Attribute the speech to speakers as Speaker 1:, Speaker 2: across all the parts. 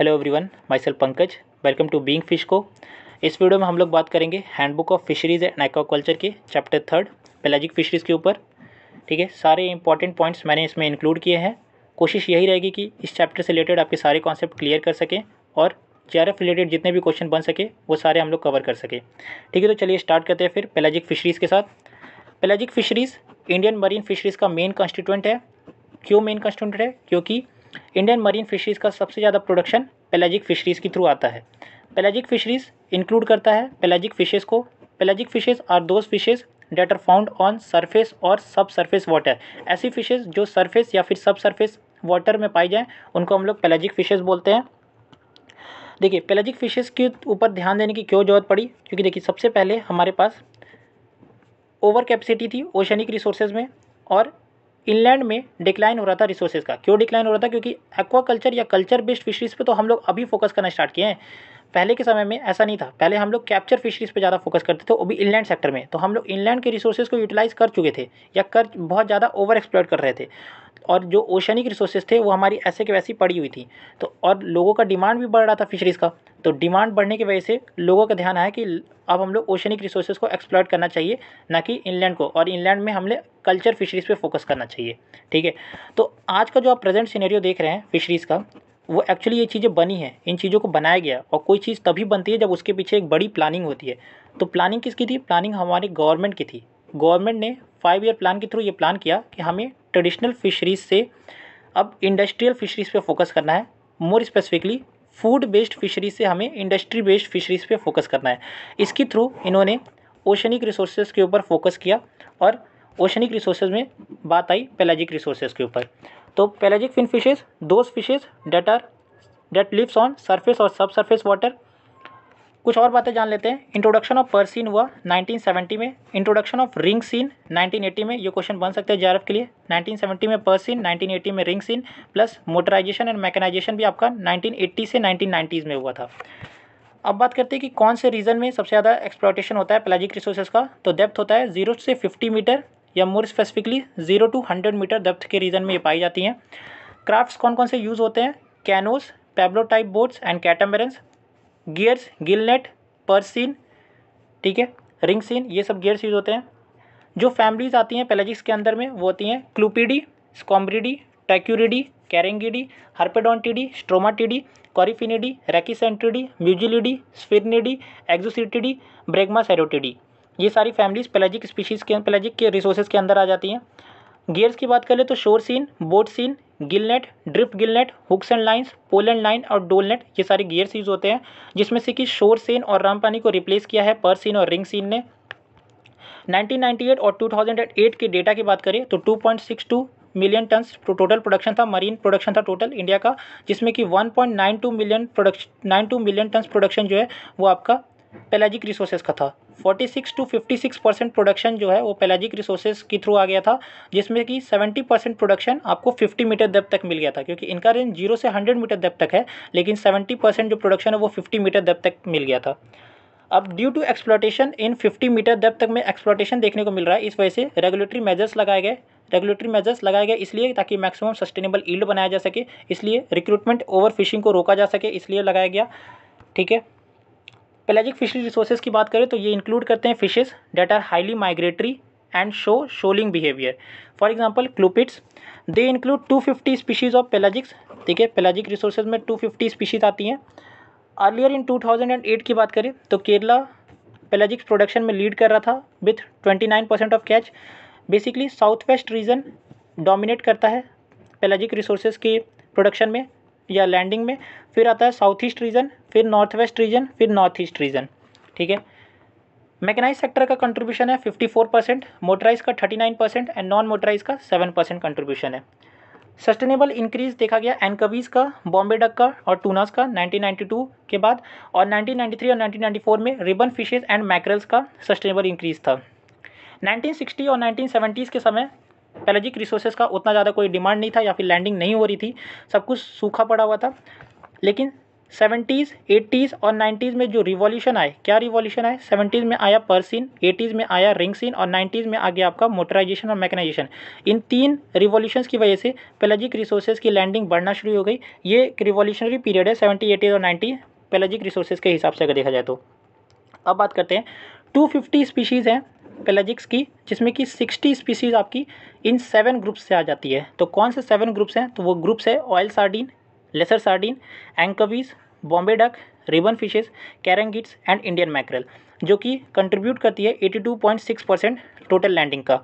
Speaker 1: hello everyone myself Pankaj welcome to being fish को इस video में हम लोग बात करेंगे handbook of fisheries and aquaculture के चैप्टर थर्ड पेलाजिक फिशरीज़ के ऊपर ठीक है सारे इंपॉर्टेंट पॉइंट्स मैंने इसमें इंक्लूड किए हैं कोशिश यही रहेगी कि इस चैप्टर से रिलेटेड आपके सारे कॉन्सेप्ट क्लियर कर सकें और जे रिलेटेड जितने भी क्वेश्चन बन सके वो सारे हम लोग कवर कर सकें ठीक है तो चलिए स्टार्ट करते हैं फिर पेलाजिक फिशरीज़ के साथ pelagic fisheries Indian marine fisheries का मेन कॉन्स्टिट्यूंट है क्यों मेन कॉन्स्टिट्यूंट है क्योंकि इंडियन मरीन फिशरीज़ का सबसे ज़्यादा प्रोडक्शन पेलेजिक फिशरीज़ के थ्रू आता है पेलेजिक फिशरीज़ इंक्लूड करता है पेलेजिक फिशेज़ को pelagic fishes are those fishes that are found on surface और सब सरफेस वाटर ऐसी फिशेज़ जो सरफेस या फिर सब सरफेस वाटर में पाई जाएँ उनको हम लोग पेलेजिक फिशेज़ बोलते हैं देखिए पेलेजिक फिशेज़ के ऊपर ध्यान देने की क्यों ज़रूरत पड़ी क्योंकि देखिए सबसे पहले हमारे पास ओवर कैपेसिटी थी ओशनिक रिसोर्सेज में और इनलैंड में डिक्लाइन हो रहा था रिसोर्सेज का क्यों डिक्लाइन हो रहा था क्योंकि एक्वाकल्चर या कल्चर बेस्ड फिशरीज पे तो हम लोग अभी फोकस करना स्टार्ट किए हैं पहले के समय में ऐसा नहीं था पहले हम लोग कैप्चर फिशरीज़ पे ज़्यादा फोकस करते थे वो भी इनलैंड सेक्टर में तो हम लोग इनलैंड के रिसोर्सेज को यूटिलाइज़ कर चुके थे या कर बहुत ज़्यादा ओवर एक्सप्लोर कर रहे थे और जो ओशनिक रिसोर्सेज थे वो हमारी ऐसे के वैसी पड़ी हुई थी तो और लोगों का डिमांड भी बढ़ रहा था फिशरीज़ का तो डिमांड बढ़ने की वजह से लोगों का ध्यान आया कि अब हम लोग ओशनिक रिसोर्सेज को एक्सप्लोर करना चाहिए ना कि इनलैंड को और इनलैंड में हमने कल्चर फिशरीज़ पर फोकस करना चाहिए ठीक है तो आज का जो आप प्रेजेंट सीनेरियो देख रहे हैं फिशरीज़ का वो एक्चुअली ये चीज़ें बनी हैं इन चीज़ों को बनाया गया और कोई चीज़ तभी बनती है जब उसके पीछे एक बड़ी प्लानिंग होती है तो प्लानिंग किसकी थी प्लानिंग हमारी गवर्नमेंट की थी गवर्नमेंट ने फाइव ईयर प्लान के थ्रू ये प्लान किया कि हमें ट्रेडिशनल फिशरीज से अब इंडस्ट्रियल फिशरीज पे फोकस करना है more specifically food based fisheries से हमें इंडस्ट्री बेस्ड फिशरीज पे फोकस करना है इसके थ्रू इन्होंने ओशनिक रिसोर्सेज के ऊपर फोकस किया और ओशनिक रिसोर्सेज में बात आई पेलाजिक रिसोर्सेज के ऊपर तो pelagic fin fishes those fishes that are that lives on surface और सब सरफेस वाटर कुछ और बातें जान लेते हैं इंट्रोडक्शन ऑफ सीन हुआ 1970 में इंट्रोडक्शन ऑफ रिंग सीन 1980 में ये क्वेश्चन बन सकते हैं जेआरएफ के लिए 1970 में परसीन 1980 में ring seine plus motorization and mechanization भी आपका 1980 से 1990s में हुआ था अब बात करते हैं कि कौन से रीजन में सबसे ज़्यादा एक्सप्लॉटेशन होता है प्लाजिक रिसोर्सेज का तो डेप्थ होता है जीरो से फिफ्टी मीटर या more specifically zero to hundred metre depth के रीजन में ये पाई जाती हैं क्राफ्ट्स कौन कौन से यूज़ होते हैं कैनोस पेब्लो type boats and catamarans gears gillnet purse seine ठीक है रिंग सीन ये सब गियर्स यूज़ होते हैं जो फैमिलीज आती हैं पेलेजिक्स के अंदर में वो होती हैं क्लूपीडी स्कॉम्ब्रिडी टैक्यूरिडी कैरेंगिडी हर्पेडोंटिडी स्ट्रोमाटिडी कॉरिफिनिडी रेकिसेंट्रिडी म्यूजिलिडी स्फिरनिडी एग्जोसिटिडी ब्रेगमा सेरोटिडी ये सारी फैमिलीज़ पेलाजिक स्पीशीज़ के पेलाजिक के रिसोर्सेज के अंदर आ जाती हैं गियर्स की बात करें तो shore seine boat seine gillnet drift gillnet hooks and lines pole and line और डोलनेट ये सारे गियर्स यूज़ होते हैं जिसमें से कि शोर सीन और रामपानी को रिप्लेस किया है पर सीन और रिंग सीन ने 1998 और 2008 के डेटा की बात करें तो 2.62 मिलियन टन्स टोटल प्रोडक्शन था मरीन प्रोडक्शन था टोटल इंडिया का जिसमें कि 1.92 million production 92 million tons production जो है वो आपका पेलाजिक रिसोर्सेज का था 46 टू 56 परसेंट प्रोडक्शन जो है वो पेलाजिक रिसोर्सेज के थ्रू आ गया था जिसमें कि 70 परसेंट प्रोडक्शन आपको 50 मीटर डेप तक मिल गया था क्योंकि इनका रेंज जीरो से 100 मीटर डेप तक है लेकिन 70 परसेंट जो प्रोडक्शन है वो 50 मीटर डेप तक मिल गया था अब due to exploitation in 50 metre depth तक में एक्सप्लोटेशन देखने को मिल रहा है इस वजह से रेगुलेटरी मेजर्स लगाए गए रेगुलेटरी मेजर्स लगाए गए इसलिए ताकि मैक्सिमम सस्टेनेबल ईल्ड बनाया जा सके इसलिए रिक्रूटमेंट ओवर फिशिंग को रोका जा सके इसलिए लगाया गया ठीक है पेलाजिक फिशरी रिसोर्सेज की बात करें तो ये इंक्लूड करते हैं fishes that are highly migratory and show shoaling behaviour for example clupeids they include two fifty species of pelagics ठीक है पेलाजिक रिसोर्सेज में टू फिफ्टी स्पीशीज़ आती हैं earlier in two thousand and eight की बात करें तो केरला पेलाजिक्स प्रोडक्शन में लीड कर रहा था with twenty nine percent of catch basically south west region dominate करता है पेलाजिक रिसोर्सेज के प्रोडक्शन में या लैंडिंग में फिर आता है साउथ ईस्ट रीजन फिर नॉर्थ वेस्ट रीजन फिर नॉर्थ ईस्ट रीजन ठीक है मैकेनाइज सेक्टर का कंट्रीब्यूशन है 54 परसेंट मोटराइज का 39 परसेंट एंड नॉन मोटराइज का 7 परसेंट कंट्रीब्यूशन है सस्टेनेबल इंक्रीज देखा गया एनकवीज का बॉम्बे डक का और टूनास का 1992 के बाद और 1993 और 1994 में रिबन फिशेज एंड मैक्रल्स का सस्टेनेबल इंक्रीज था 1960 और 1970s के समय पेलजिक रिसोर्सेज का उतना ज़्यादा कोई डिमांड नहीं था या फिर लैंडिंग नहीं हो रही थी सब कुछ सूखा पड़ा हुआ था लेकिन सेवेंटीज़ एट्टीज़ और नाइन्टीज़ में जो रिवॉल्यूशन आए क्या रिवॉल्यूशन आए सेवेंटीज़ में आया पर्सिन एटीज़ में आया रिंग सीन और नाइन्टीज़ में आ गया आपका मोटराइजेशन और मैकेनाइजेशन इन तीन रिवॉल्यूशन की वजह से पेलाजिक रिसोर्सेज की लैंडिंग बढ़ना शुरू हो गई ये एक रिवॉल्यूशनरी पीरियड है सेवेंटी एटीज़ और नाइन्टी पेलाजिक रिसोर्सेज के हिसाब से अगर देखा जाए तो अब बात करते हैं टू फिफ्टी स्पीशीज़ हैं पेलेजिक्स की जिसमें कि 60 स्पीसीज आपकी इन सेवन ग्रुप्स से आ जाती है तो कौन से सेवन ग्रुप्स हैं तो वो ग्रुप्स है oil sardine lesser sardine anchovies Bombay duck ribbon fishes carangids and Indian mackerel जो कि कंट्रीब्यूट करती है 82.6 परसेंट टोटल लैंडिंग का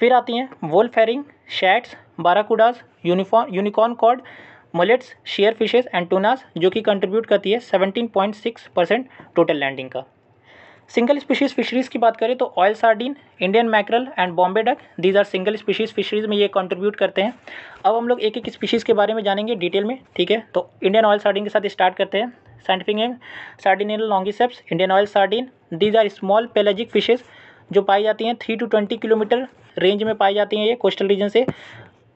Speaker 1: फिर आती हैं wolf herrings shads barracudas uniform unicorn cod mullets seer fishes and tunas जो कि कंट्रीब्यूट करती है 17.6 परसेंट टोटल लैंडिंग का सिंगल स्पीशीज फिशरीज की बात करें तो oil sardine Indian mackerel and Bombay duck these are single species fisheries में ये कंट्रीब्यूट करते हैं अब हम लोग एक एक स्पीशीज़ के बारे में जानेंगे डिटेल में ठीक है तो इंडियन ऑयल सार्डिन के साथ स्टार्ट करते हैं scientific name sardinella longiceps Indian oil sardine these are small pelagic fishes जो पाई जाती हैं three to twenty kilometre range में पाई जाती हैं ये कोस्टल रीजन से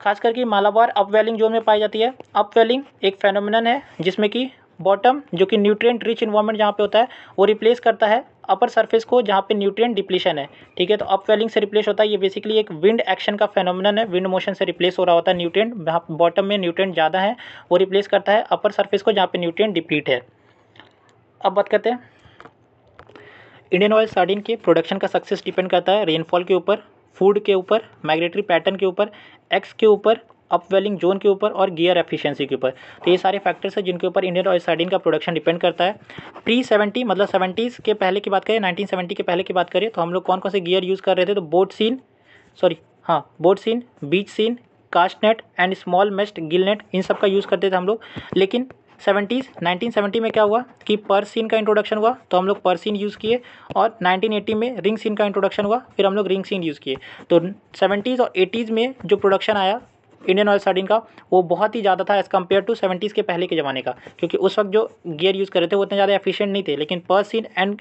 Speaker 1: खास करके मालाबार अपवेलिंग जोन में पाई जाती है अपवेलिंग एक फेनोमिनन है जिसमें कि बॉटम जो कि न्यूट्रिएंट रिच इन्वायरमेंट जहाँ पे होता है वो रिप्लेस करता है अपर सरफेस को जहाँ पे न्यूट्रिएंट डिप्लीशन है ठीक है तो अपवेलिंग से रिप्लेस होता है ये बेसिकली एक विंड एक्शन का फेनोमिनन है विंड मोशन से रिप्लेस हो रहा होता है न्यूट्रेंट जहाँ बॉटम में न्यूट्रेंट ज़्यादा है वो रिप्लेस करता है अपर सर्फेस को जहाँ पर न्यूट्रेंट डिप्लीट है अब बात करते हैं इंडियन ऑयल सार्डिन के प्रोडक्शन का सक्सेस डिपेंड करता है रेनफॉल के ऊपर फूड के ऊपर माइग्रेटरी पैटर्न के ऊपर एक्स के ऊपर अपवेलिंग जोन के ऊपर और गियर एफिशिएंसी के ऊपर तो ये सारे फैक्टर्स हैं जिनके ऊपर इंडियन ऑयल सार्डिन का प्रोडक्शन डिपेंड करता है प्री सेवेंटी मतलब सेवेंटीज़ के पहले की बात करें नाइनटीन सेवेंटी के पहले की बात करें तो हम लोग कौन कौन से गियर यूज़ कर रहे थे तो बोट सीन सॉरी हाँ boat seine beach seine cast net and small mesh gill net इन सब का यूज़ करते थे हम लोग लेकिन सेवेंटीज़ नाइनटीन सेवेंटी में क्या हुआ कि पर सीन का इंट्रोडक्शन हुआ तो हम लोग पर सीन यूज़ किए और नाइनटीन एट्टी में रिंग सीन का इंट्रोडक्शन हुआ फिर हम लोग रिंग सीन यूज़ किए तो सेवेंटीज़ और एटीज़ में जो प्रोडक्शन आया इंडियन ऑयल सार्डिन का वो बहुत ही ज़्यादा था एज़ कम्पेयर टू सेवेंटीज़ के पहले के ज़माने का क्योंकि उस वक्त जो गियर यूज़ कर रहे थे वो उतने ज़्यादा एफिशिएंट नहीं थे लेकिन purse seine and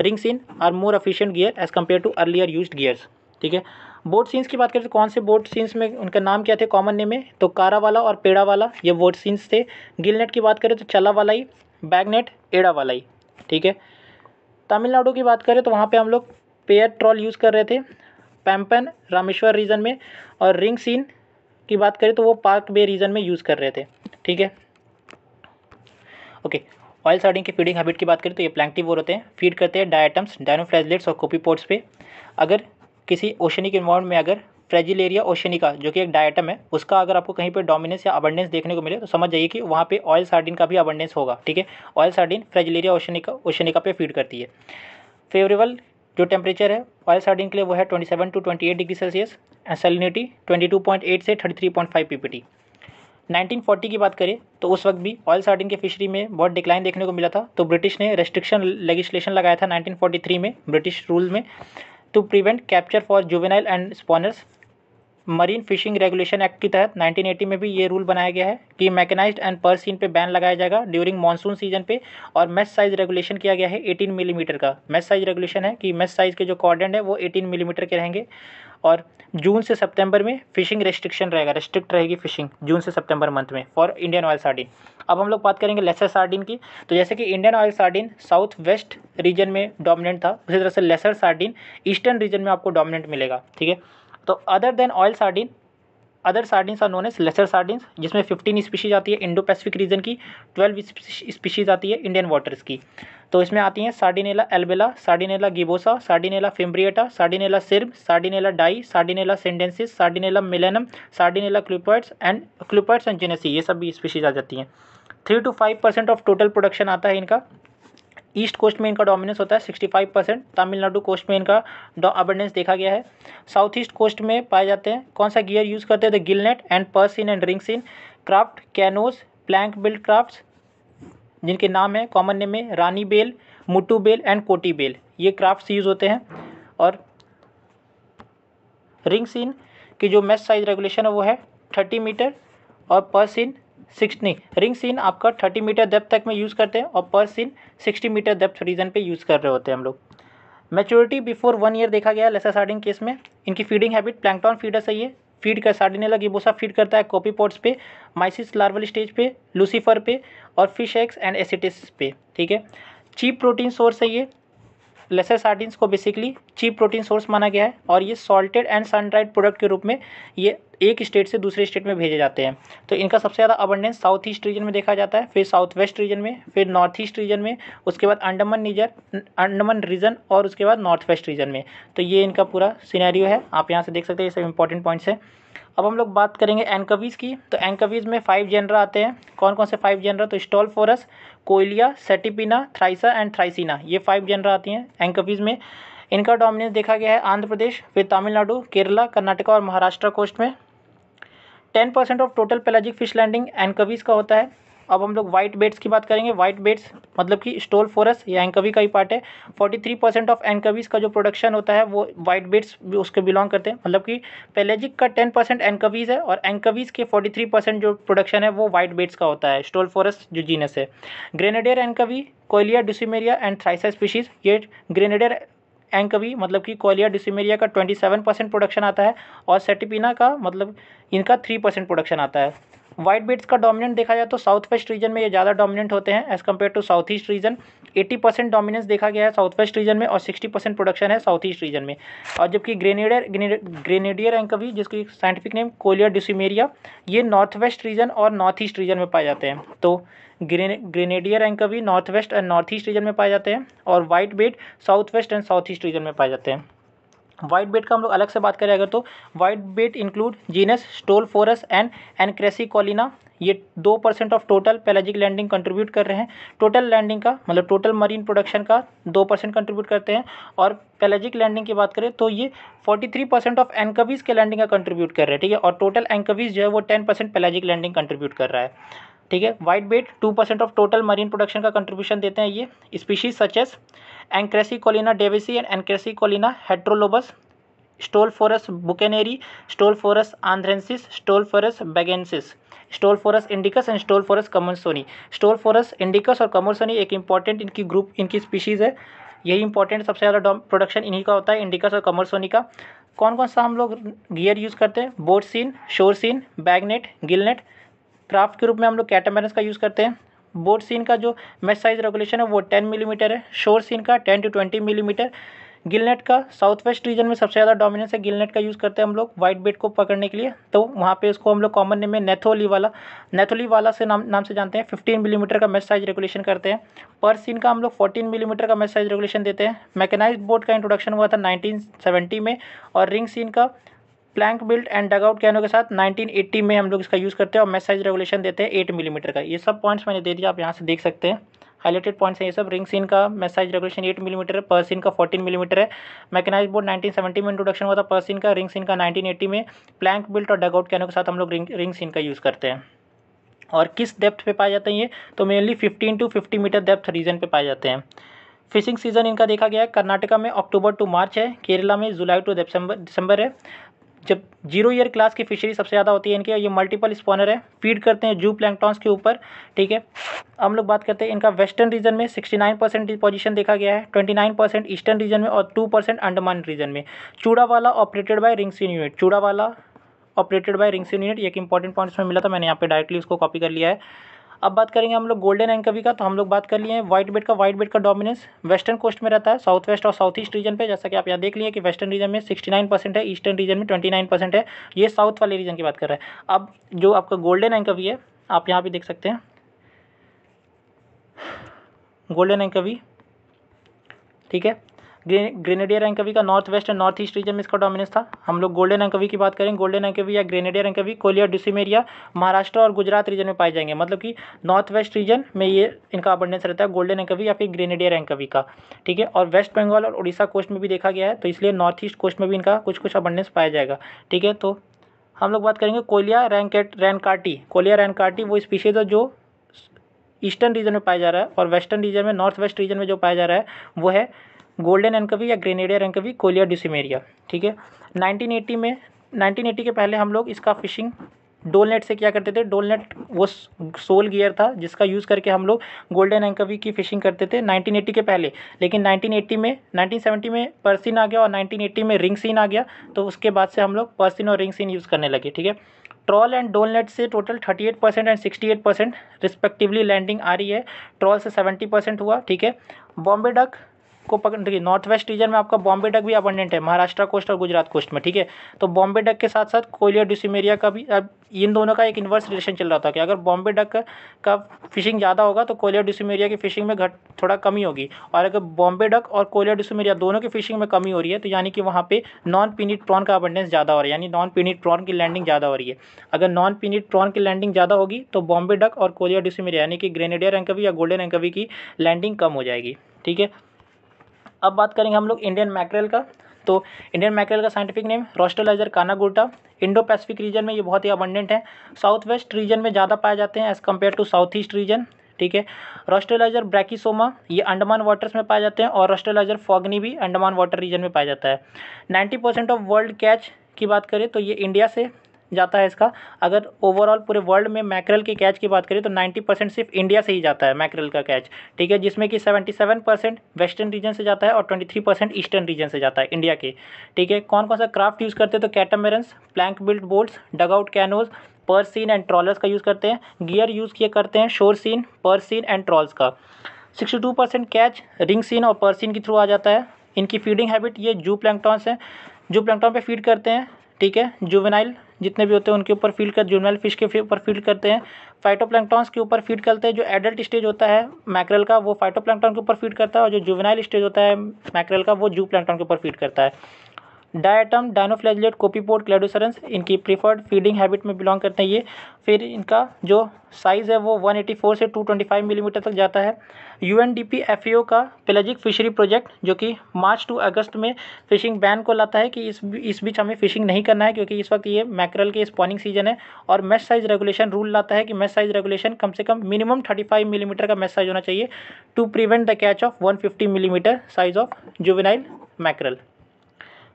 Speaker 1: ring seine are more efficient gear as compared to earlier use gears ठीक है बोट सीन्स की बात करें तो कौन से बोट सीन्स में उनका नाम क्या थे कॉमन नेम में तो कारा वाला और पेड़ा वाला ये बोट सीन्स थे गिलनेट की बात करें तो चला वाला ही बैगनेट एड़ा वाला ही ठीक है तमिलनाडु की बात करें तो वहाँ पर हम लोग पेयर ट्रॉल यूज़ कर रहे थे पैम्पन रामेश्वर रीजन में और रिंग सीन की बात करें तो वो पार्क बे रीजन में यूज़ कर रहे थे ठीक है ओके ऑयल सार्डिंग की फीडिंग हैबिट की बात करें तो ये प्लैंक्टिवोर होते हैं फीड करते हैं डायटम्स डायनोफ्रेजलेट्स और पोर्ट्स पर अगर किसी ओशनिक इन्वायरमेंट में अगर एरिया ओशनिका जो कि एक डायटम है उसका अगर आपको कहीं पे डोमिनेंस या अबंडेंस देखने को मिले तो समझ जाइए कि वहाँ पे ऑयल सार्डिन का भी अबंडेंस होगा ठीक है ऑयल सार्डिन फ्रेजिलेरिया ओशनिका ओशनिका पे फीड करती है फेवरेबल जो टेम्परेचर है ऑयल सार्डिन के लिए वो है 27 टू 28 डिग्री सेल्सियस पॉइंट 22.8 से 33.5 पीपीटी 1940 की बात करें तो उस वक्त भी ऑयल सार्डिन की फिशरी में बहुत डिक्लाइन देखने को मिला था तो ब्रिटिश ने रेस्ट्रिक्शन लेजिस्लेशन लगाया था 1943 में ब्रिटिश रूल में to prevent capture for juvenile and spawners marine fishing regulation act के तहत 1980 में भी ये रूल बनाया गया है कि मैकेनाइज्ड एंड पर सीन पे बैन लगाया जाएगा ड्यूरिंग मानसून सीजन पे और मेस साइज रेगुलेशन किया गया है 18 मिलीमीटर mm का मेस साइज रेगुलेशन है कि मेस साइज के जो कॉर्डेंट है वो 18 मिलीमीटर mm के रहेंगे और जून से सितंबर में फ़िशिंग रेस्ट्रिक्शन रहेगा रेस्ट्रिक्ट रहेगी फ़िशिंग जून से सितंबर मंथ में फॉर इंडियन ऑयल सार्डिन अब हम लोग बात करेंगे लेसर सार्डिन की तो जैसे कि Indian oil sardine south west region में डोमिनेंट था उसी तरह से लेसर सार्डिन ईस्टर्न रीजन में आपको डोमिनेंट मिलेगा ठीक है तो other than oil sardine other sardine are known as lesser sardines जिसमें फिफ्टीन स्पीशीज आती है इंडो पैसिफिक रीजन की ट्वेल्व स्पीशीज आती है इंडियन वाटर्स की तो इसमें आती हैं sardinella albella sardinella gibbosa sardinella fimbriata sardinella sirm sardinella dayi sardinella sindensis sardinella melanum sardinella clupeoides and clupeoides and जेनेसी ये सब स्पीशीज आ जाती हैं three to five percent of total production आता है इनका ईस्ट कोस्ट में इनका डोमिनेंस होता है 65 परसेंट तमिलनाडु कोस्ट में इनका अबंडेंस देखा गया है साउथ ईस्ट कोस्ट में पाए जाते हैं कौन सा गियर यूज़ करते हैं the gillnet and purse seine and ring seine craft canoes plank built craft जिनके नाम है कॉमन नेम है रानी बेल मुटू बेल एंड कोटी बेल ये क्राफ्ट यूज़ होते हैं और रिंग्स इन की जो मेस साइज रेगुलेशन है वो है थर्टी मीटर और purse seine sixty ring seine आपका थर्टी मीटर डेप्थ तक में यूज़ करते हैं और purse seine sixty metre depth region पे यूज़ कर रहे होते हैं हम लोग मेच्योरिटी बिफोर वन ईयर देखा गया लेसा सार्डिंग केस में इनकी फीडिंग हैबिट प्लैंकटॉन फीडर सही है फीड कर सार्डिनेला गिबोसा फीड करता है कॉपी पॉट्स पे माइसिस लार्वल स्टेज पे लूसीफर पे और फिश एक्स एंड एसिटिस पे ठीक है चीप प्रोटीन सोर्स है ये लेसर सार्डिन्स को बेसिकली चीप प्रोटीन सोर्स माना गया है और ये सॉल्टेड एंड सनड्राइड प्रोडक्ट के रूप में ये एक स्टेट से दूसरे स्टेट में भेजे जाते हैं तो इनका सबसे ज़्यादा अबंडेंस साउथ ईस्ट रीजन में देखा जाता है फिर साउथ वेस्ट रीजन में फिर नॉर्थ ईस्ट रीजन में उसके बाद अंडमान निजर अंडमान रीजन और उसके बाद नॉर्थ वेस्ट रीजन में तो ये इनका पूरा सीनारियो है आप यहाँ से देख सकते हैं ये सब इंपॉर्टेंट पॉइंट्स हैं अब हम लोग बात करेंगे एनकवीज़ की तो एनकवीज़ में फाइव जेनरा आते हैं कौन कौन से फाइव जेनरा तो stolephorus coilia setipinna थ्राइसा and थ्राइसिना ये फाइव जनर आती हैं एंकफीज में इनका डोमिनेंस देखा गया है आंध्र प्रदेश फिर तमिलनाडु केरला कर्नाटका और महाराष्ट्र कोस्ट में ten percent of total pelagic fish landing एंकवीज का होता है अब हम लोग वाइट बेट्स की बात करेंगे वाइट बेट्स मतलब कि स्टोल फोरस या एंकवी का ही पार्ट है forty three percent of anchovies का जो प्रोडक्शन होता है वो वाइट बेट्स भी उसके बिलोंग करते हैं मतलब कि पेलेजिक का टेन परसेंट एनकवीज है और एंकवीज के फोर्टी थ्री परसेंट जो प्रोडक्शन है वो वाइट बेट्स का होता है स्टोल फोरस जो जीनस है grenadier anchovy coilia dussumieri and thryssa species ये ग्रेनेडियर एंकवी मतलब कि कोयलिया डिसमेरिया का सेवन परसेंट प्रोडक्शन आता है और सेटिपिना का मतलब इनका थ्री परसेंट प्रोडक्शन आता है वाइट बीट्स का डोमिनेंट देखा जाए तो साउथ वेस्ट रीजन में ये ज़्यादा डोमिनेंट होते हैं as compared to south east region 80 percent dominance देखा गया है साउथ वेस्ट रीजन में और 60 परसेंट प्रोडक्शन है साउथ ईस्ट रीजन में और जबकि ग्रेनेडियर ग्रेनेडियर एंक भी जिसकी साइंटिफिक नेम कोलियर डिसमेरिया ये नॉर्थ वेस्ट रीजन और नॉर्थ ईस्ट रीजन में पाए जाते हैं तो ग्रेनेडियर एंकवी भी north west and north east region में पाए जाते हैं और whitebait south west and south east region में पाए जाते हैं वाइट बेट का हम लोग अलग से बात करें अगर तो whitebait include genus Stolephorus and Encrasicholina ये दो percent of total pelagic landing contribute कर रहे हैं टोटल लैंडिंग का मतलब टोटल मरीन प्रोडक्शन का दो परसेंट कंट्रीब्यूट करते हैं और पैलाजिक लैंडिंग की बात करें तो ये forty three percent of anchovies के लैंडिंग का कंट्रीब्यूट कर रहे हैं ठीक है और टोटल एनकवीज़ जो है वो ten percent pelagic landing contribute कर रहा है ठीक है whitebait two percent of total marine production का कंट्रीब्यूशन देते हैं ये species such as Encrasicholina devisi and Encrasicholina heterolobus Stolephorus buccaneeri Stolephorus andhraensis Stolephorus baganensis Stolephorus indicus and Stolephorus stol Stolephorus indicus और commersonnii एक important इनकी group इनकी species है यही इंपॉर्टेंट सबसे ज़्यादा प्रोडक्शन इन्हीं का होता है इंडिकस और कमरसोनी का कौन कौन सा हम लोग गियर यूज़ करते हैं boat seine shore seine bagnet gillnet craft के रूप में हम लोग कैटामरन्स का यूज़ करते हैं बोट सीन का जो मेस साइज रेगुलेशन है वो टेन मिलीमीटर है शोर सीन का ten to twenty millimetre gillnet का साउथ वेस्ट रीजन में सबसे ज़्यादा डोमिनेंस है गिलनेट का यूज़ करते हैं हम लोग वाइट बेट को पकड़ने के लिए तो वहाँ पे उसको हम लोग कॉमन नेम में नेथोली वाला नेथोली वाला से नाम नाम से जानते हैं 15 मिलीमीटर mm का मेस साइज रेगुलेशन करते हैं पर सीन का हम लोग 14 मिलीमीटर mm का मेस साइज रेगुलेशन देते हैं मैकेनाइज बोर्ड का इंट्रोडक्शन हुआ था नाइनटीन में और रिंग सीन का प्लैंक बिल्ट एंड डगआउट कैनों के साथ 1980 में हम लोग इसका यूज़ करते हैं और मैच साइज रेगुलेशन देते हैं एट मिलीमीटर का ये सब पॉइंट्स मैंने दे दिया आप यहाँ से देख सकते हैं हाईलाइटेड पॉइंट्स हैं ये सब रिंग सीन का mesh size regulation eight millimetre है पर सीन का फोर्टीन मिलीमीटर है मैकेनाइज बोर्ड नाइनटीन में इंट्रोडक्शन हुआ था पर सीन का रिंग सीन का नाइनटीन में प्लैंक बिल्ट और डगआउट कैनों के साथ हम लोग रिंग रिंग सीन का यूज़ करते हैं और किस डेप्थ पे पाए जाते हैं ये तो mainly 15 to 50 metre depth region पे पाए जाते हैं फिशिंग सीजन इनका देखा गया है कर्नाटका में अक्टूबर टू मार्च है केरला में जुलाई टू दिसंबर दिसंबर है जब जीरो ईयर क्लास की फिशरी सबसे ज़्यादा होती है इनके ये मल्टीपल स्पॉनर है फीड करते हैं जू प्लैंकटॉन्स के ऊपर ठीक है हम लोग बात करते हैं इनका वेस्टर्न रीजन में 69 परसेंट डिपोजिशन देखा गया है 29 परसेंट ईस्टर्न रीजन में और 2 परसेंट अंडमान रीजन में चूड़ावाला ऑपरेटेड बाय रिंगसिन यूनिट चूड़ावाला ऑपरेटेड बाय रिंगसिन यूनिट एक इंपॉर्टेंट पॉइंट्स में मिला था मैंने यहाँ पे डायरेक्टली उसको कॉपी कर लिया है अब बात करेंगे हम लोग गोल्डन एंकवी का तो हम लोग बात कर लिए हैं व्हाइट बेड का व्हाइट बेड का डोमिनेंस वेस्टर्न कोस्ट में रहता है साउथ वेस्ट और साउथ ईस्ट रीजन पे जैसा कि आप यहाँ देख लिए कि वेस्टर्न रीजन में सिक्सटी परसेंट है ईस्टर्न रीजन में ट्वेंटी है ये साउथ वाले रीजन की बात कर रहे हैं अब जो आपका गोल्डन एंकवी है आप यहाँ भी देख सकते हैं गोल्डन एंकवी ठीक है ग्रे, ग्रेनेडियर एंकवी का north west and north east region में इसका डोमिनेंस था हम लोग गोल्डन एंकवी की बात करें गोल्डन एंकवी या grenadier anchovy Coilia dussumieri Maharashtra और गुजरात रीजन में पाए जाएंगे मतलब कि नॉर्थ वेस्ट रीजन में ये इनका अबंडेंस रहता है गोल्डन एंकवी या फिर ग्रेनेडियर एंकवी का ठीक है और वेस्ट बंगाल और उड़ीसा कोस्ट में भी देखा गया है तो इसलिए नॉर्थ ईस्ट कोस्ट में भी इनका कुछ कुछ अबंडेंस पाया जाएगा ठीक है तो हम लोग बात करेंगे कोलिया रैंकेट रैनकार्टी कोलिया रैनकार्टी वो स्पीशीज है जो ईस्टर्न रीजन में पाया जा रहा है और वेस्टर्न रीजन में नॉर्थ वेस्ट रीजन में जो पाया जा रहा है वो है गोल्डन एनकवी या ग्रेनेडियर एनकवी कोलिया डिसमेरिया ठीक है 1980 में 1980 के पहले हम लोग इसका फिशिंग डोलनेट से क्या करते थे डोलनेट वो सोल गियर था जिसका यूज़ करके हम लोग गोल्डन एंकवी की फिशिंग करते थे 1980 के पहले लेकिन 1980 में 1970 में पर्सिन आ गया और 1980 में रिंग सीन आ गया तो उसके बाद से हम लोग पर्सिन और रिंग सीन यूज़ करने लगे ठीक है ट्रॉल एंड डोलनेट से total 38 percent and 68 percent respectively landing आ रही है ट्रॉल से 70 परसेंट हुआ ठीक है बॉम्बे डक को पकड़ देखिए नॉर्थ वेस्ट रीजन में आपका बॉम्बे डक भी अबंडेंट है महाराष्ट्र कोस्ट और गुजरात कोस्ट में ठीक है तो बॉम्बे डक के साथ साथ कोयलिया डिसमेरिया का भी अब इन दोनों का एक इन्वर्स रिलेशन चल रहा था कि अगर बॉम्बे डक का फिशिंग ज़्यादा होगा तो कोयलिया डिसिमेरिया की फिशिंग में घट थोड़ा कमी होगी और अगर बॉम्बे डक और कोयलिया डिसिमेरिया दोनों की फिशिंग में कमी हो रही है तो यानी कि वहाँ पे नॉन पीनिट प्रॉन का अबंडेंस ज़्यादा हो रहा है यानी नॉन पीनिट प्रॉन की लैंडिंग ज़्यादा हो रही है अगर नॉन पीनिट प्रॉन की लैंडिंग ज़्यादा होगी तो बॉम्बे डक और कोलिया डिसिमेरिया यानी कि ग्रेनेडियर एंकवी या गोल्डन एंकवी की लैंडिंग कम हो जाएगी ठीक है अब बात करेंगे हम लोग इंडियन मैकरेल का तो इंडियन मैकरेल का scientific name kana kanagurta Indo Pacific region में ये बहुत ही अबंडेंट है साउथ वेस्ट रीजन में ज़्यादा पाए जाते हैं as compared to south east region ठीक है रोस्टेलाइजर ब्रैकिसोमा ये अंडमान वाटर्स में पाए जाते हैं और रोस्टेलाइजर फॉगनी भी अंडमान वाटर रीजन में पाया जाता है नाइन्टी ऑफ वर्ल्ड कैच की बात करें तो ये इंडिया से जाता है इसका अगर ओवरऑल पूरे वर्ल्ड में मैकरल के कैच की बात करें तो 90 परसेंट सिर्फ इंडिया से ही जाता है मैकरल का कैच ठीक है जिसमें कि 77 परसेंट वेस्टर्न रीजन से जाता है और 23 परसेंट ईस्टर्न रीजन से जाता है इंडिया के ठीक है कौन कौन सा क्राफ्ट यूज़ करते हैं तो catamarans plank built boats dugout canoes purse seine and trawlers का यूज़ करते हैं गियर यूज़ किए करते हैं shore seine purse seine and trawls का sixty percent catch ring seine और पर सीन के थ्रू आ जाता है इनकी फीडिंग हैबिट ये जू प्लैंकटॉन्स हैं जो प्लैंकटॉन पे फीड करते हैं ठीक है जुवेनाइल जितने भी होते हैं उनके ऊपर फीड कर जुवेनाइल फिश के ऊपर फीड करते हैं फाइटोप्लैंक्टॉन्स के ऊपर फीड करते हैं जो एडल्ट स्टेज होता है मैक्रल का वो फाइटोप्लैंक्टॉन के ऊपर फीड करता है और जो जुवेनाइल स्टेज होता है मैक्रल का वो जू प्लैंक्टॉन के ऊपर फीड करता है डायटम डायनोफ्लेजलेट कोपीपोर्ट क्लेडोसरेंस इनकी प्रीफर्ड फीडिंग हैबिट में बिलोंग करते हैं ये फिर इनका जो साइज़ है वो 184 से 225 मिलीमीटर mm तक जाता है यू एन का पेलेजिक फिशरी प्रोजेक्ट जो कि मार्च टू अगस्त में फिशिंग बैन को लाता है कि इस इस बीच हमें फिशिंग नहीं करना है क्योंकि इस वक्त ये मैकरल के स्पॉनिंग सीजन है और मैच साइज़ रेगुलेशन रूल लाता है कि मैच साइज़ रेगुलेशन कम से कम मिनिमम 35 मिलीमीटर mm का मैच साइज़ होना चाहिए to prevent the catch of fifty millimetre size of juvenile mackerel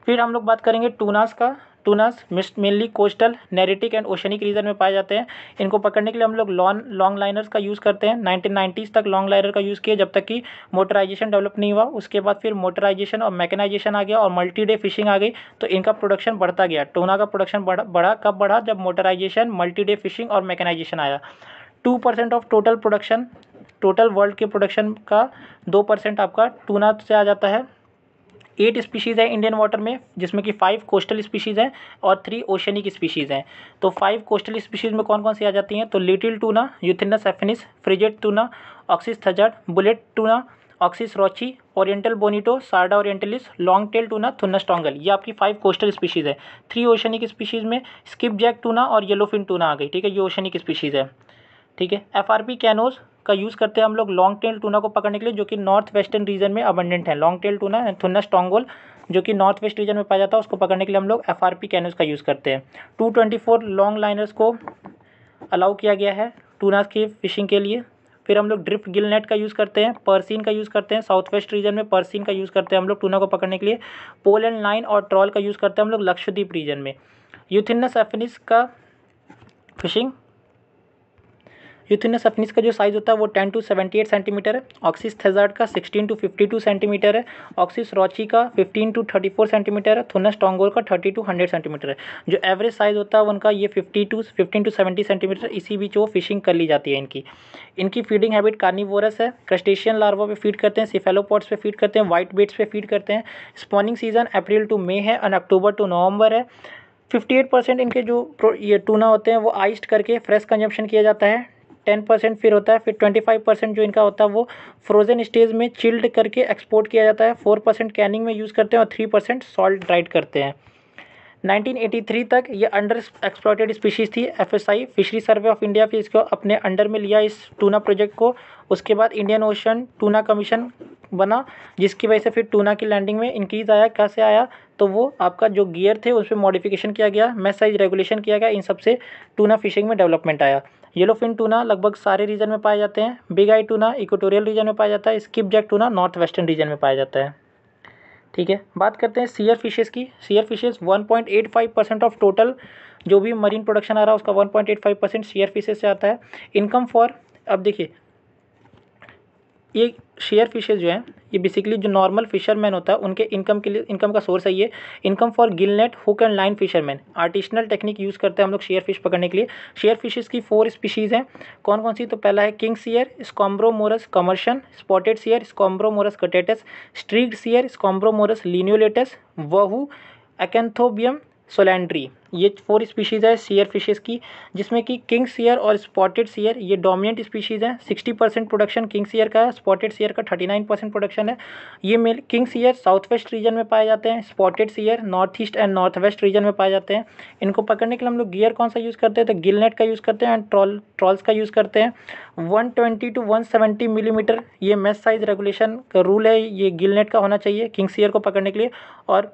Speaker 1: फिर हम लोग बात करेंगे टूनास का tunas mainly coastal neritic and oceanic region में पाए जाते हैं इनको पकड़ने के लिए हम लोग लॉन लॉन्ग लाइनर्स का यूज़ करते हैं नाइनटीन नाइन्टीज़ तक लॉन्ग लाइनर का यूज़ किया जब तक कि मोटराइजेशन डेवलप नहीं हुआ उसके बाद फिर मोटराइजेशन और मैकेनाइजेशन आ गया और मल्टी डे फिशिंग आ गई तो इनका प्रोडक्शन बढ़ता गया टूना का प्रोडक्शन बढ़ा बढ़ा कब बढ़ा जब मोटराइजेशन मल्टी डे फिशिंग और मैकेनाइजेशन आया two percent of total production total world के प्रोडक्शन का दो परसेंट आपका टूना से आ जाता है एट स्पीशीज़ है इंडियन वाटर में जिसमें कि फाइव कोस्टल स्पीशीज़ हैं और थ्री ओशनिक स्पीशीज़ हैं तो फाइव कोस्टल स्पीशीज़ में कौन कौन सी आ जाती हैं तो little tuna Euthynnus affinis frigate tuna Auxis thazard bullet tuna Auxis rochei oriental bonito Sarda orientalis longtail tuna Thunnus tonggol ये आपकी फाइव कोस्टल स्पीशीज़ है थ्री ओशनिक स्पीशीज़ में स्किप जैक टूना और येलोफिन टूना आ गई ठीक है ये ओशनिक स्पीशीज़ है ठीक है एफ आर पी कैनोज का यूज़ करते हैं हम लोग लॉन्ग टेल टूना को पकड़ने के लिए जो कि नॉर्थ वेस्टर्न रीजन में अबंडेंट है longtail tuna Thunnus tonggol जो कि नॉर्थ वेस्ट रीजन में पाया जाता है उसको पकड़ने के लिए हम लोग एफ आर पी का यूज़ करते हैं two twenty four long liners को अलाउ किया गया है टूना की फिशिंग के लिए फिर हम लोग ड्रिप गिल नेट का यूज़ करते हैं परसिन का यूज़ करते हैं साउथ वेस्ट रीजन में परसिन का यूज़ करते हैं हम लोग टूना को पकड़ने के लिए पोल एंड लाइन और ट्रॉल का यूज़ करते हैं हम लोग लक्षद्वीप रीजन में यूथिनस एफिनिस का फिशिंग यूथिनस अपनीस का जो साइज़ होता है वो ten to seventy eight centimetre है ऑक्सिस थेजार्ड का sixteen to fifty two centimetre है ऑक्सिस रॉची का fifteen to thirty four centimetre है थुनस टोंगोर का थर्टी टू हंड्रेड सेंटीमीटर है जो एवरेज साइज़ होता है उनका ये fifty to fifteen to seventy centimetre इसी बीच वो फिशिंग कर ली जाती है इनकी इनकी फीडिंग हैबिट कार्निवोरस है क्रस्टेशियन लार्वा पे फीड करते हैं सिफेलोपॉट्स पे फीड करते हैं वाइट बेट्स पे फीड करते हैं spawning season April to May है और अक्टूबर टू नवंबर है फिफ्टी एट परसेंट इनके जो ये टूना होते हैं वो आइस्ड करके फ्रेश कंजम्पशन किया जाता है टेन परसेंट फिर होता है फिर ट्वेंटी फाइव परसेंट जो इनका होता है वो फ्रोजन स्टेज में चिल्ड करके एक्सपोर्ट किया जाता है फोर परसेंट कैनिंग में यूज़ करते हैं और थ्री परसेंट सॉल्ट ड्राइड करते हैं 1983 तक ये अंडर एक्सप्लॉयटेड स्पीशीज़ थी FSI fishery survey of India फिर इसको अपने अंडर में लिया इस टूना प्रोजेक्ट को उसके बाद इंडियन ओशन टूना कमीशन बना जिसकी वजह से फिर टूना की लैंडिंग में इंक्रीज़ आया कैसे आया तो वो आपका जो गियर थे उस पर मॉडिफिकेशन किया गया मैच साइज रेगुलेशन किया गया इन सबसे टूना फिशिंग में डेवलपमेंट आया येलो फिन टूना लगभग सारे रीजन में पाए जाते हैं bigeye tuna equatorial region में पाया जाता है skipjack tuna north western region में पाया जाता है ठीक है बात करते हैं सीयर फिशेज़ की seer fishes five percent of total जो भी मरीन प्रोडक्शन आ रहा है उसका फाइव परसेंट सीयर फिशेज से आता है इनकम फॉर अब देखिए ये शेयर फिशेज जो हैं ये बेसिकली जो नॉर्मल फिशरमैन होता है उनके इनकम के लिए इनकम का सोर्स है ये income for gillnet hook and line fisherman artisanal technique use करते हैं हम लोग शेयर फिश पकड़ने के लिए शेयर फिशेज की फोर स्पीशीज़ हैं कौन कौन सी तो पहला है king seer Scomberomorus commerson spotted seer Scomberomorus guttatus streaked seer Scomberomorus lineolatus wahoo Acanthocybium solandri ये फोर स्पीशीज़ है सीयर फिशेज़ की जिसमें कि किंग सीयर और स्पॉटेड सीयर ये डोमिनेंट स्पीशीज़ हैं sixty percent production king seer का है स्पॉटेड सीयर का थर्टी नाइन परसेंट प्रोडक्शन है ये male king seer south west region में पाए जाते हैं spotted seer north east and north west region में पाए जाते हैं इनको पकड़ने के लिए हम लोग गियर कौन सा यूज़ करते हैं तो गिलनेट का यूज़ करते हैं एंड ट्रॉल ट्रॉल्स का यूज़ करते हैं one twenty to one seventy millimetre ये मेस साइज़ रेगुलेशन का रूल है ये गिलनेट का होना चाहिए किंग सीयर को पकड़ने के लिए और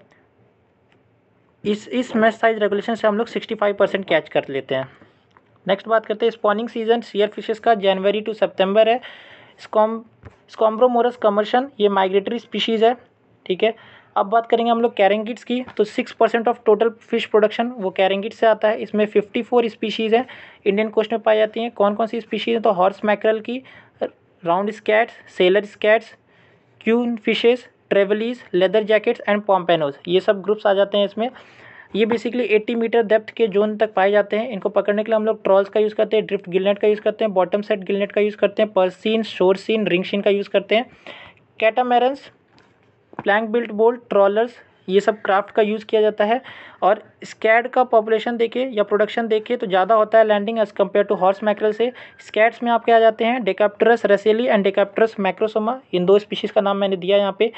Speaker 1: इस इस मैच साइज रेगुलेशन से हम लोग सिक्सटी फाइव परसेंट कैच कर लेते हैं नेक्स्ट बात करते हैं स्पॉनिंग सीजन सीयर फिशेस का जनवरी टू सितंबर है स्कॉम स्कॉम्ब्रोमोरस कमर्शन ये माइग्रेटरी स्पीशीज़ है ठीक है अब बात करेंगे हम लोग कैरेंगिट्स की तो six percent of total fish production वो कैरेंगिट से आता है इसमें फिफ्टी फोर स्पीशीज़ हैं इंडियन कोस्ट में पाई जाती हैं कौन कौन सी स्पीशीज़ हैं तो हॉर्स मैकरल की round scads selar scads queen fishes trevallies leather jackets and pompanos ये सब ग्रुप्स आ जाते हैं इसमें ये बेसिकली 80 मीटर डेप्थ के जोन तक पाए जाते हैं इनको पकड़ने के लिए हम लोग ट्रॉल्स का यूज़ करते हैं ड्रिफ्ट गिलनेट का यूज़ करते हैं बॉटम सेट गिलनेट का यूज़ करते हैं पर्सिन शोर सीन का यूज़ करते हैं catamarans plank built boat trawlers ये सब क्राफ्ट का यूज़ किया जाता है और स्कैड का पॉपुलेशन देखिए या प्रोडक्शन देखिए तो ज़्यादा होता है landing as compared to horse mackerel से स्कैड्स में आपके आ जाते हैं डेकैप्टरस रेसेली एंड डेकैप्टरस मैक्रोसोमा इन दो स्पीशीज़ का नाम मैंने दिया यहाँ पे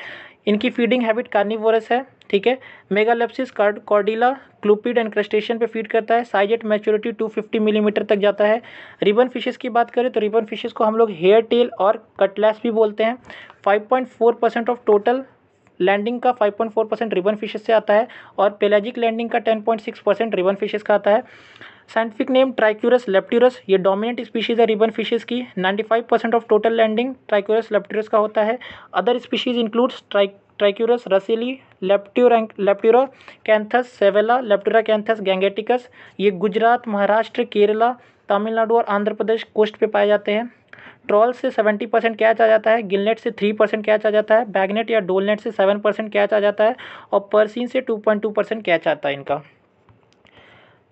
Speaker 1: इनकी फीडिंग हैबिट कार्निवोरस है ठीक है Megalaspis cord cordyla clupeid and crustacean पे फीड करता है size at maturity 250 millimetre mm तक जाता है रिबन फिशेस की बात करें तो रिबन फिशेस को हम लोग हेयर टेल और कटलैस भी बोलते हैं 5.4 परसेंट ऑफ टोटल लैंडिंग का 5.4 परसेंट रिबन फिशेस से आता है और पेलाजिक लैंडिंग का 10.6 परसेंट रिबन फिशेस का आता है साइंटिफिक नेम ट्राइक्यूरस लेप्ट्यूरस ये डोमिनेंट स्पीशीज़ है रिबन फिशेस की 95 percent of total landing Trichiurus lepturus का होता है other species includes trich Trichiurus russelli लेप्ट्यूरैंक लेप्ट्यूरो कैंथस सेवेला लेप्टूरा कैंथस गैंगेटिकस ये गुजरात महाराष्ट्र केरला तमिलनाडु और आंध्र प्रदेश कोस्ट पर पाए जाते हैं ट्रॉल से सेवेंटी परसेंट कैच आ जाता है गिलनेट से थ्री परसेंट कैच आ जाता है बैगनेट या डोलनेट से सेवन परसेंट कैच आ जाता है और पर्सिन से two point two percent catch आता है इनका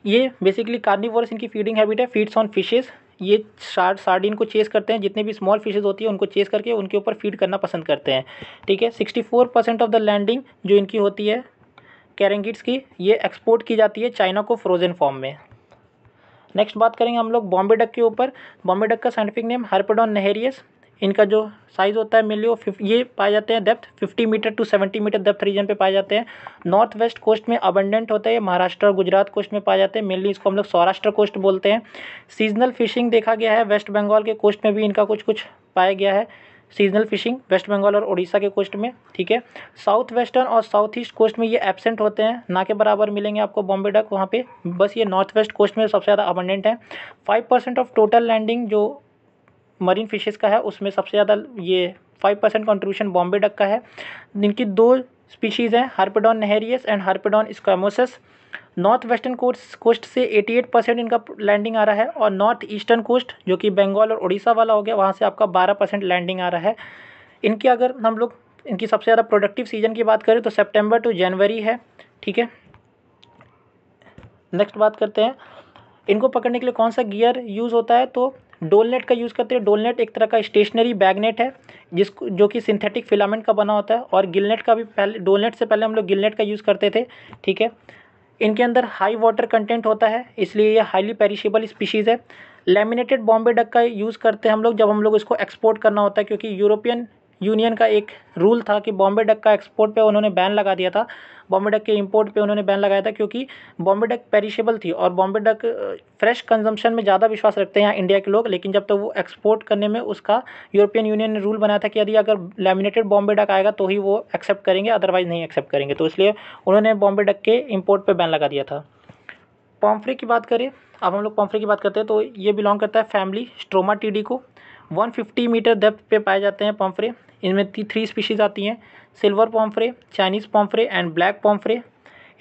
Speaker 1: ये बेसिकली कार्निवोरस इनकी फीडिंग हैबिट है फीड्स ऑन फिशेज़ ये शार्ड सार्डिन को चेस करते हैं जितने भी स्मॉल फिशेज होती है उनको चेस करके उनके ऊपर फीड करना पसंद करते हैं ठीक है sixty four percent of the landing जो इनकी होती है कैरेंगिट्स की ये एक्सपोर्ट की जाती है चाइना को फ्रोज़न फॉर्म में नेक्स्ट बात करेंगे हम लोग बॉम्बे डक के ऊपर बॉम्बे डक का साइंटिफिक नेम हार्पेडॉन नहरियस इनका जो साइज़ होता है मिलियो वो ये पाए जाते हैं depth 50 metre to 70 metre depth region पे पाए जाते हैं नॉर्थ वेस्ट कोस्ट में अबंडेंट होता है महाराष्ट्र और गुजरात कोस्ट में पाए जाते हैं मेनली इसको हम लोग सौराष्ट्र कोस्ट बोलते हैं सीजनल फिशिंग देखा गया है वेस्ट बंगाल के कोस्ट में भी इनका कुछ कुछ पाया गया है सीजनल फिशिंग वेस्ट बंगाल और उड़ीसा के कोस्ट में ठीक है साउथ वेस्टर्न और साउथ ईस्ट कोस्ट में ये एबसेंट होते हैं ना के बराबर मिलेंगे आपको बॉम्बे डक वहाँ पे बस ये नॉर्थ वेस्ट कोस्ट में सबसे ज़्यादा अबंडेंट है five percent of total landing जो मरीन फिशेज़ का है उसमें सबसे ज़्यादा ये five percent contribution Bombay duck का है जिनकी दो स्पीशीज़ हैं Harpadon nehereus and Harpadon squamosus north western coast coast से 88 परसेंट इनका लैंडिंग आ रहा है और नॉर्थ ईस्टर्न कोस्ट जो कि बंगाल और उड़ीसा वाला हो गया वहाँ से आपका 12 परसेंट लैंडिंग आ रहा है इनकी अगर हम लोग इनकी सबसे ज़्यादा प्रोडक्टिव सीजन की बात करें तो सेप्टेम्बर टू जनवरी है ठीक है नेक्स्ट बात करते हैं इनको पकड़ने के लिए कौन सा गियर यूज़ होता है तो डोलनेट का यूज़ करते हैं डोलनेट एक तरह का स्टेशनरी बैगनेट है जिसको जो कि सिंथेटिक फिलामेंट का बना होता है और गिलनेट का भी पहले डोलनेट से पहले हम लोग गिलनेट का यूज़ करते थे ठीक है इनके अंदर हाई वाटर कंटेंट होता है इसलिए ये हाईली पेरिशेबल स्पीशीज़ है लेमिनेटेड बॉम्बे डक का यूज़ करते हैं हम लोग जब हम लोग इसको एक्सपोर्ट करना होता है क्योंकि यूरोपियन यूनियन का एक रूल था कि बॉम्बे डक का एक्सपोर्ट पे उन्होंने बैन लगा दिया था बॉम्बे डक के इंपोर्ट पे उन्होंने बैन लगाया था क्योंकि बॉम्बे डक पेरिशेबल थी और बॉम्बे डक फ्रेश कंजम्पशन में ज़्यादा विश्वास रखते हैं यहाँ इंडिया के लोग लेकिन जब तक तो वो एक्सपोर्ट करने में उसका यूरोपियन यूनियन ने रूल बनाया था कि यदि अगर लेमिनेटेड बॉम्बे डक आएगा तो ही वो एक्सेप्ट करेंगे अदरवाइज़ नहीं एक्सेप्ट करेंगे तो इसलिए उन्होंने बॉम्बे डक के इम्पोर्ट पर बैन लगा दिया था पॉम्फ्री की बात करें अब हम लोग पॉम्फ्री की बात करते हैं तो ये बिलोंग करता है फैमिली स्ट्रोमा टी को 150 मीटर डेप्थ पे पाए जाते हैं पॉम्फ्रे इनमें थ्री स्पीशीज़ आती हैं silver pomfret Chinese pomfret and black pomfret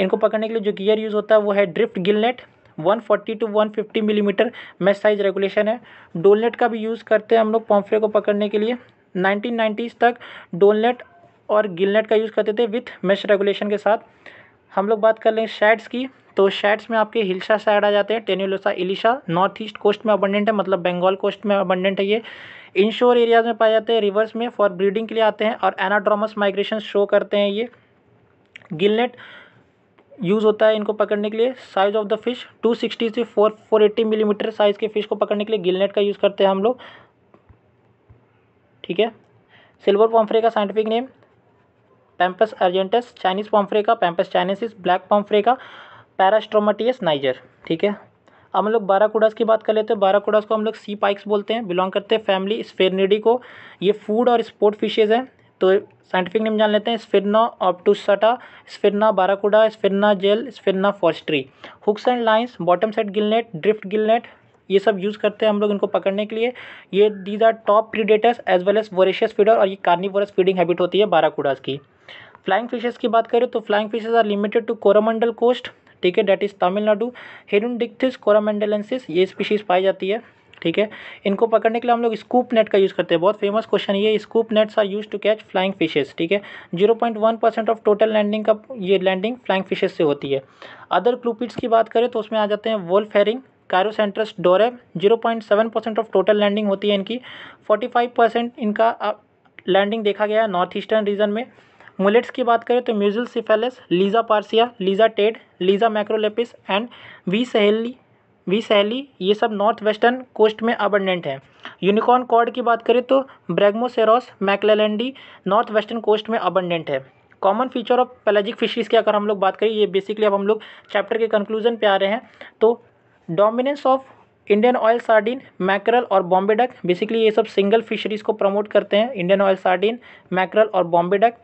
Speaker 1: इनको पकड़ने के लिए जो गियर यूज़ होता है वो है drift gillnet 140 to 150 millimetre mesh size regulation है डोलनेट का भी यूज़ करते हैं हम लोग पॉम्फ्रे को पकड़ने के लिए नाइन्टीज़ तक डोलनेट और गिलनेट का यूज़ करते थे विथ मैश रेगुलेशन के साथ हम लोग बात कर लें शैड्स की तो शैड्स में आपके हिलसा शैड आ जाते हैं Tenualosa ilisha north east coast में अबंडेंट है मतलब बंगाल कोस्ट में अबंडेंट है ये इनशोर एरियाज में पाए जाते हैं रिवर्स में फॉर ब्रीडिंग के लिए आते हैं और एनाड्रामस माइग्रेशन शो करते हैं ये गिलनेट यूज़ होता है इनको पकड़ने के लिए साइज़ ऑफ द फिश 260 से 4 480 मिलीमीटर mm साइज़ के फ़िश को पकड़ने के लिए गिलनेट का यूज़ करते हैं हम लोग ठीक है सिल्वर पॉम्फ्रे का scientific name Pampus argenteus Chinese pomfret का पैम्पस चाइनीसिस ब्लैक पॉम्फ्रे का पैरास्ट्रोमाटियस नाइजर ठीक है अब हम लोग बाराकूडास की बात कर लेते हैं बाराकूडास को हम लोग सी पाइक्स बोलते हैं बिलोंग करते हैं फैमिली स्फेरनिडी को ये फूड और स्पोर्ट फिशेज हैं तो साइंटिफिक नेम जान लेते हैं Sphyraena obtusata Sphyraena barracuda Sphyraena jello Sphyraena forsteri hooks and lines bottom set gillnet drift gillnet ये सब यूज़ करते हैं हम लोग इनको पकड़ने के लिए ये these are top predators as well as voracious feeder और ये कार्निवोरस फीडिंग हैबिट होती है बाराकूडास की फ्लाइंग फिशेज की बात करें तो flying fishes are limited to Coromandel coast ठीक है that is Tamil Nadu Hirundichthys coromandelensis ये स्पीशीज़ पाई जाती है ठीक है इनको पकड़ने के लिए हम लोग स्कूप नेट का यूज़ करते हैं बहुत फेमस क्वेश्चन ये scoop nets are used to catch flying fishes ठीक है zero point one percent of total landing का ये लैंडिंग फ्लाइंग फिशेस से होती है अदर क्लूपिड्स की बात करें तो उसमें आ जाते हैं Wolff herring Chirocentrus dorab zero point seven percent of total landing होती है इनकी फोर्टी फाइव परसेंट इनका लैंडिंग देखा गया है नॉर्थ ईस्टर्न रीजन में मुलेट्स की बात करें तो Mugil cephalus Liza parsia Liza tade Liza macrolepis and V seheli V seheli ये सब नॉर्थ वेस्टर्न कोस्ट में अबंडेंट है यूनिकॉर्न कॉर्ड की बात करें तो Bregmaceros mcclellandi north western coast में अबंडेंट है common feature of pelagic fisheries की अगर हम लोग बात करें ये बेसिकली अब हम लोग चैप्टर के कंक्लूजन पे आ रहे हैं तो dominance of Indian oil sardine mackerel और बॉम्बे डक बेसिकली ये सब सिंगल फिशरीज़ को प्रमोट करते हैं इंडियन ऑयल सार्डिन मैकरल और Bombay duck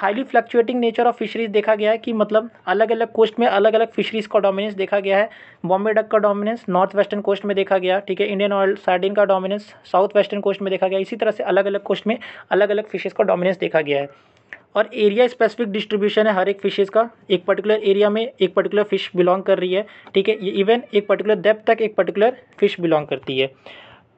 Speaker 1: highly fluctuating nature of fisheries देखा गया है कि मतलब अलग अलग कोस्ट में अलग अलग फिशरीज का डोमिनेंस देखा गया है बॉम्बे डक का डोमिनेंस नॉर्थ वेस्टर्न कोस्ट में देखा गया ठीक है इंडियन ऑयल सार्डिन का डोमिनेंस साउथ वेस्टर्न कोस्ट में देखा गया इसी तरह से अलग अलग कोस्ट में अलग अलग फिशेज़ का डोमिनेंस देखा गया है और एरिया स्पेसिफिक डिस्ट्रीब्यूशन है हर एक फिशेज़ का एक पर्टिकुलर एरिया में एक पर्टिकुलर फ़िश बिलोंग कर रही है ठीक है इवन एक पर्टिकुलर डेप्थ तक एक पर्टिकुलर फ़िश बिलोंग करती है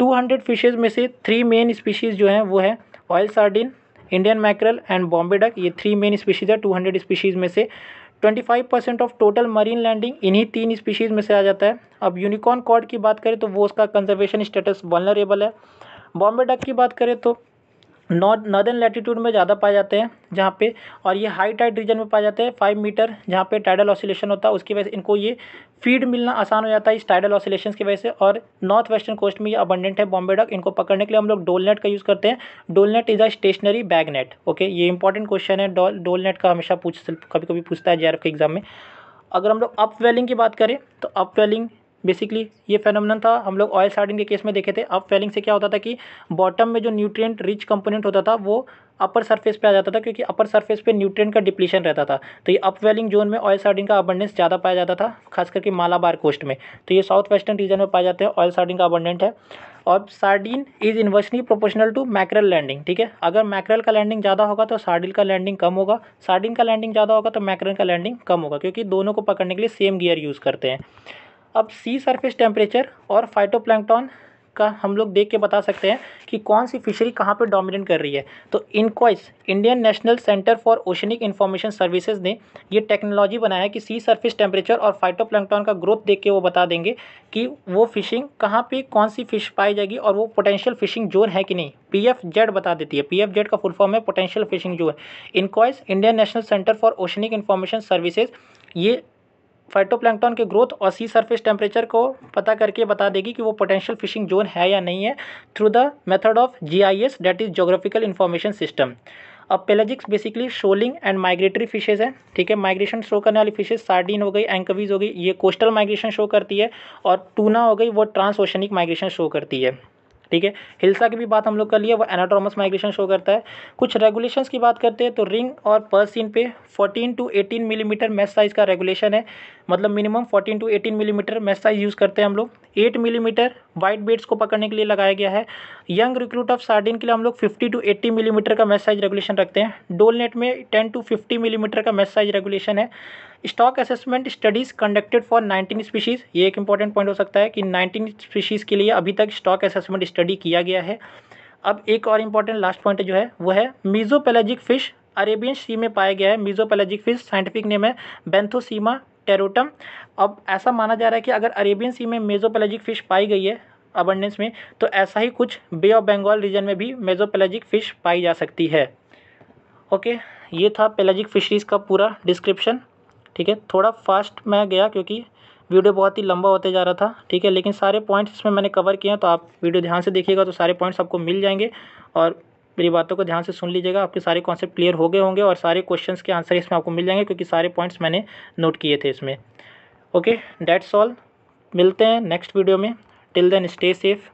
Speaker 1: 200 फिशेज़ में से थ्री मेन स्पीशीज़ जो हैं वो है oil sardine Indian mackerel and Bombay duck ये थ्री मेन स्पीशीज़ है टू हंड्रेड स्पीशीज़ में से twenty five percent of total marine landing इन्हीं तीन स्पीशीज़ में से आ जाता है अब यूनिकॉर्न कॉड की बात करें तो वो उसका कंजर्वेशन स्टेटस वनरेबल है बॉम्बे डक की बात करें तो नॉर्थ नॉर्दर्न लैटीट्यूड में ज़्यादा पाए जाते हैं जहाँ पे और ये हाई टाइड रीजन में पाए जाते हैं फाइव मीटर जहाँ पे टाइडल ऑसिलेशन होता है उसकी वजह से इनको ये फीड मिलना आसान हो जाता है इस टाइडल ऑसिलेशन की वजह से और नॉर्थ वेस्टर्न कोस्ट में ये अबंडेंट है बॉम्बे डक इनको पकड़ने के लिए हम लोग डोलनेट का यूज़ करते हैं dol net is a stationary bag net okay ये इंपॉर्टेंट क्वेश्चन है डोलनेट का हमेशा पूछ कभी कभी पूछता है जे के एग्ज़ाम में अगर हम लोग अप वेलिंग की बात करें तो अप वेलिंग बेसिकली ये फेनोमेनन था हम लोग ऑयल सार्डिंग के केस में देखे थे अप फेलिंग से क्या होता था कि बॉटम में जो न्यूट्रिएंट रिच कंपोनेंट होता था वो अपर सरफेस पे आ जाता था क्योंकि अपर सरफेस पे न्यूट्रिएंट का डिप्लीशन रहता था तो ये अपवेलिंग जोन में ऑयल सार्डिंग का अबंडेंस ज़्यादा पाया जाता था खास करके मालाबार कोस्ट में तो ये साउथ वेस्टर्न रीजन में पाए जाते हैं ऑयल सार्डिंग का अबंडेंट है और sardine is inversely proportional to mackerel landing ठीक है अगर मैक्रल का लैंडिंग ज़्यादा होगा तो सार्डिन का लैंडिंग कम होगा सार्डिन का लैंडिंग ज़्यादा होगा तो मैक्रल का लैंडिंग कम होगा क्योंकि दोनों को पकड़ने के लिए सेम गियर यूज़ करते हैं अब सी सरफेस टेम्परेचर और फाइटोप्लैंकटॉन का हम लोग देख के बता सकते हैं कि कौन सी फिशरी कहाँ पे डोमिनेट कर रही है तो INCOIS Indian National Centre for Oceanic Information Services ने ये टेक्नोलॉजी बनाया है कि सी सरफेस टेम्परेचर और फाइटोप्लैंकटॉन का ग्रोथ देख के वो बता देंगे कि वो फिशिंग कहाँ पे कौन सी फिश पाई जाएगी और वो पोटेंशियल फिशिंग जोन है कि नहीं पी एफ जेड बता देती है पी एफ जेड का फुल फॉर्म है potential fishing zone INCOIS Indian National Centre for Oceanic Information Services ये फाइटोप्लैंकटॉन के ग्रोथ और सी सरफेस टेम्परेचर को पता करके बता देगी कि वो पोटेंशियल फिशिंग जोन है या नहीं है through the method of G I S that is geographical information system अब pelagics basically shoaling and migratory fishes हैं ठीक है माइग्रेशन शो करने वाली फिशेज सार्डिन हो गई एंकवीज हो गई ये कोस्टल माइग्रेशन शो करती है और टूना हो गई वो ट्रांस ओशनिक माइग्रेशन शो करती है ठीक है हिल्सा की भी बात हम लोग कर लिए वो एनाटोमस माइग्रेशन शो करता है कुछ रेगुलेशंस की बात करते हैं तो रिंग और पर्सिन पे 14 टू 18 मिलीमीटर मेस साइज़ का रेगुलेशन है मतलब minimum fourteen to eighteen millimetre mesh size use करते हैं हम लोग एट मिलीमीटर वाइट बेड्स को पकड़ने के लिए लगाया गया है यंग रिक्रूट ऑफ सार्डिन के लिए हम लोग फिफ्टी टू एट्टी मिलीमीटर का मैच साइज रेगुलेशन रखते हैं डोल नेट में टेन टू फिफ्टी मिलीमीटर का मैच साइज रेगुलेशन है stock assessment studies conducted for nineteen species ये एक इंपॉर्टेंट पॉइंट हो सकता है कि नाइनटीन स्पीशीज़ के लिए अभी तक स्टॉक असेसमेंट स्टडी किया गया है अब एक और इंपॉर्टेंट लास्ट पॉइंट जो है वो है मीजो फिश अरेबियन सी में पाया गया है मीजो फिश साइंटिफिक नेम है बेंथोसीमा टेरोटम अब ऐसा माना जा रहा है कि अगर अरेबियन सी में मेजोपेलेजिक फ़िश पाई गई है अबंडेंस में तो ऐसा ही कुछ बे ऑफ बंगाल रीजन में भी मेजोपेलेजिक फ़िश पाई जा सकती है ओके ये था पेलेजिक फिशरीज़ का पूरा डिस्क्रिप्शन ठीक है थोड़ा फास्ट मैं गया क्योंकि वीडियो बहुत ही लंबा होते जा रहा था ठीक है लेकिन सारे पॉइंट्स इसमें मैंने कवर किए हैं तो आप वीडियो ध्यान से देखिएगा तो सारे पॉइंट्स आपको मिल जाएंगे और मेरी बातों को ध्यान से सुन लीजिएगा आपके सारे कॉन्सेप्ट क्लियर हो गए होंगे और सारे क्वेश्चंस के आंसर इसमें आपको मिल जाएंगे क्योंकि सारे पॉइंट्स मैंने नोट किए थे इसमें ओके डैट्स ऑल मिलते हैं नेक्स्ट वीडियो में टिल देन स्टे सेफ़